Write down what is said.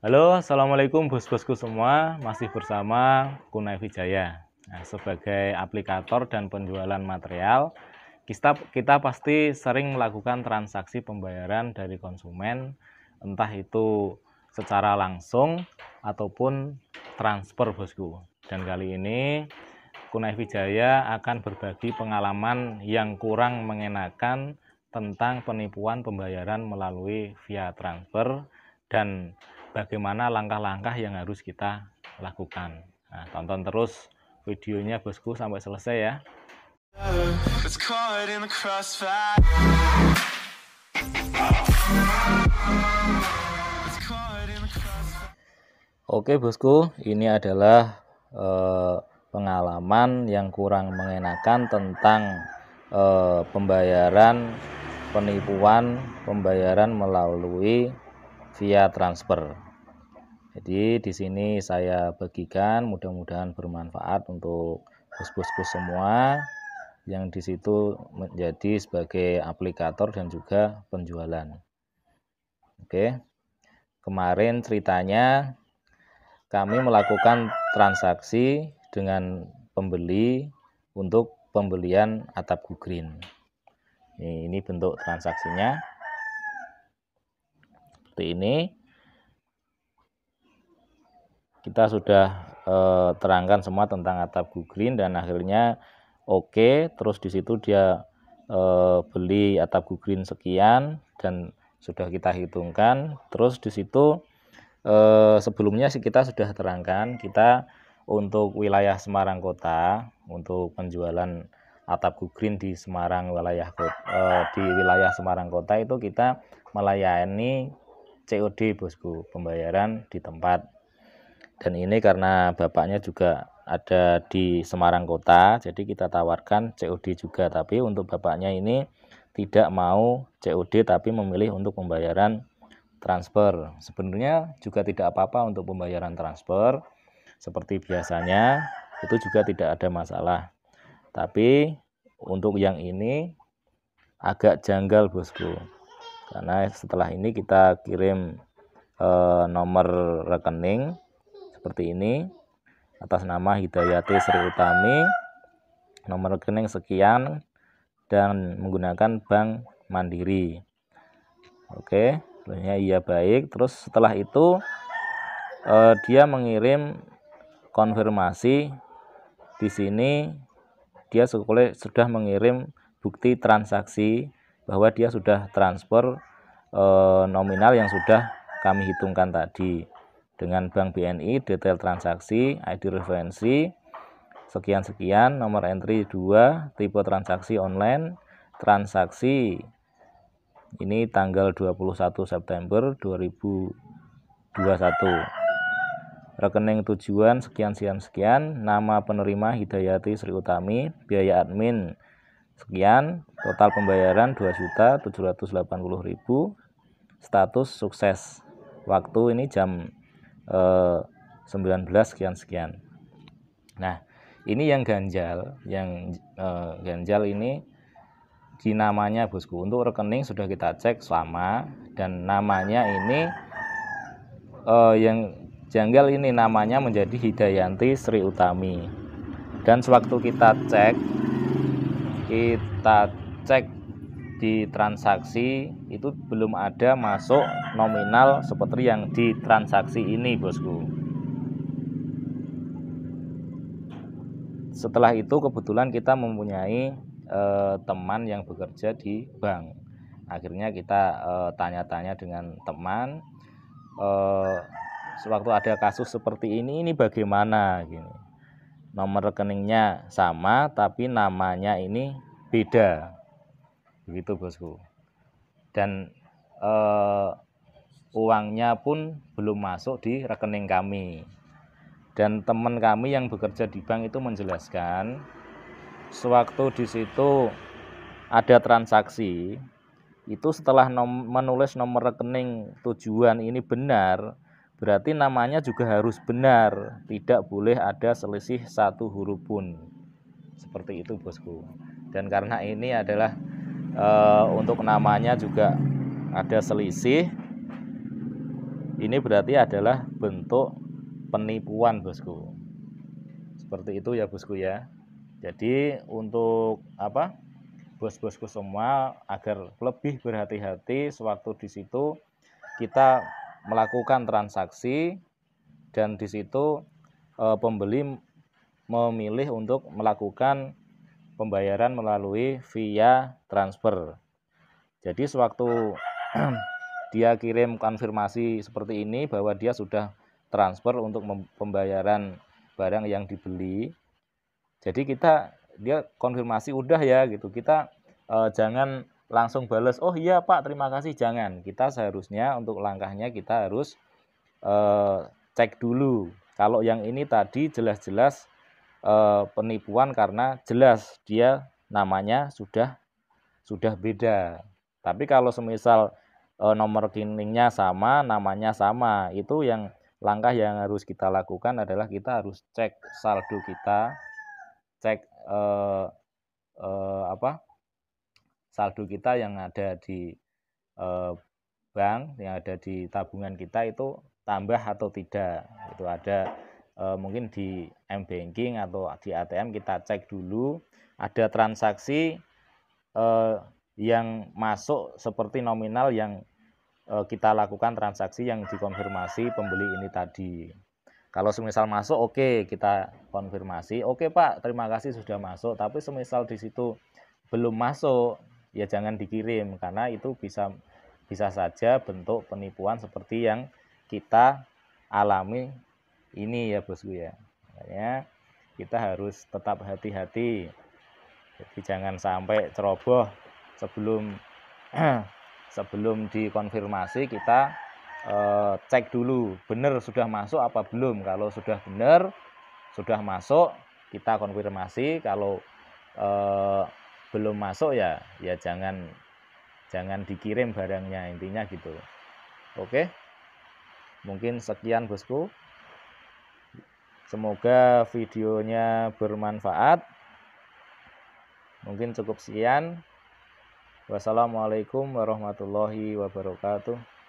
Halo, Assalamualaikum bos-bosku semua. Masih bersama Kunai Wijaya. Nah, sebagai aplikator dan penjualan material, kita, kita pasti sering melakukan transaksi pembayaran dari konsumen, entah itu secara langsung ataupun transfer bosku. Dan kali ini Kunai Wijaya akan berbagi pengalaman yang kurang mengenakan tentang penipuan pembayaran melalui via transfer dan bagaimana langkah-langkah yang harus kita lakukan. Nah, tonton terus videonya bosku sampai selesai ya. Oke bosku, ini adalah eh, pengalaman yang kurang mengenakan tentang eh, pembayaran penipuan, pembayaran melalui via transfer. Jadi di sini saya bagikan, mudah-mudahan bermanfaat untuk bos bos semua yang di situ menjadi sebagai aplikator dan juga penjualan. Oke. Kemarin ceritanya kami melakukan transaksi dengan pembeli untuk pembelian atap green. Ini bentuk transaksinya seperti ini kita sudah eh, terangkan semua tentang atap Green dan akhirnya oke okay, terus di situ dia eh, beli atap Green sekian dan sudah kita hitungkan terus di situ eh, sebelumnya kita sudah terangkan kita untuk wilayah Semarang Kota untuk penjualan atap green di Semarang wilayah eh, di wilayah Semarang Kota itu kita melayani COD bosku pembayaran di tempat dan ini karena bapaknya juga ada di Semarang Kota jadi kita tawarkan COD juga tapi untuk bapaknya ini tidak mau COD tapi memilih untuk pembayaran transfer sebenarnya juga tidak apa-apa untuk pembayaran transfer seperti biasanya itu juga tidak ada masalah tapi untuk yang ini agak janggal bosku karena setelah ini kita kirim e, nomor rekening seperti ini atas nama Hidayati Sri Utami nomor rekening sekian dan menggunakan bank Mandiri oke sebenarnya iya baik terus setelah itu e, dia mengirim konfirmasi di sini dia sudah mengirim bukti transaksi bahwa dia sudah transfer e, nominal yang sudah kami hitungkan tadi dengan bank BNI detail transaksi ID referensi sekian sekian nomor entry 2 tipe transaksi online transaksi ini tanggal 21 September 2021 rekening tujuan sekian sekian sekian, nama penerima Hidayati Sri Utami, biaya admin Sekian total pembayaran 2.780.000. Status sukses. Waktu ini jam eh, 19 sekian sekian. Nah, ini yang ganjal, yang eh, ganjal ini di namanya bosku untuk rekening sudah kita cek sama dan namanya ini eh, yang janggal ini namanya menjadi Hidayanti Sri Utami dan sewaktu kita cek kita cek di transaksi itu belum ada masuk nominal seperti yang di transaksi ini bosku setelah itu kebetulan kita mempunyai eh, teman yang bekerja di bank akhirnya kita eh, tanya-tanya eh, dengan teman eh, sewaktu ada kasus seperti ini ini bagaimana gini nomor rekeningnya sama tapi namanya ini beda begitu bosku dan uh, uangnya pun belum masuk di rekening kami dan teman kami yang bekerja di bank itu menjelaskan sewaktu di situ ada transaksi itu setelah nom menulis nomor rekening tujuan ini benar Berarti namanya juga harus benar, tidak boleh ada selisih satu huruf pun. Seperti itu, Bosku. Dan karena ini adalah e, untuk namanya juga ada selisih, ini berarti adalah bentuk penipuan, Bosku. Seperti itu ya, Bosku ya. Jadi untuk apa? Bos-bosku semua agar lebih berhati-hati sewaktu di situ kita melakukan transaksi dan di situ eh, pembeli memilih untuk melakukan pembayaran melalui via transfer. Jadi sewaktu dia kirim konfirmasi seperti ini bahwa dia sudah transfer untuk pembayaran barang yang dibeli. Jadi kita dia konfirmasi udah ya gitu. Kita e, jangan langsung bales, oh iya Pak, terima kasih, jangan. Kita seharusnya untuk langkahnya kita harus eh, cek dulu. Kalau yang ini tadi jelas-jelas eh, penipuan karena jelas dia namanya sudah sudah beda. Tapi kalau semisal eh, nomor rekeningnya sama, namanya sama, itu yang langkah yang harus kita lakukan adalah kita harus cek saldo kita, cek eh, eh, apa saldo kita yang ada di eh, bank yang ada di tabungan kita itu tambah atau tidak itu ada eh, mungkin di m banking atau di ATM kita cek dulu ada transaksi eh, yang masuk seperti nominal yang eh, kita lakukan transaksi yang dikonfirmasi pembeli ini tadi kalau semisal masuk, oke okay, kita konfirmasi. Oke okay, Pak, terima kasih sudah masuk. Tapi semisal di situ belum masuk, ya jangan dikirim karena itu bisa bisa saja bentuk penipuan seperti yang kita alami ini ya bosku ya makanya kita harus tetap hati-hati jadi jangan sampai ceroboh sebelum sebelum dikonfirmasi kita eh, cek dulu benar sudah masuk apa belum kalau sudah benar sudah masuk kita konfirmasi kalau eh, belum masuk ya ya jangan jangan dikirim barangnya intinya gitu oke mungkin sekian bosku semoga videonya bermanfaat mungkin cukup sekian wassalamualaikum warahmatullahi wabarakatuh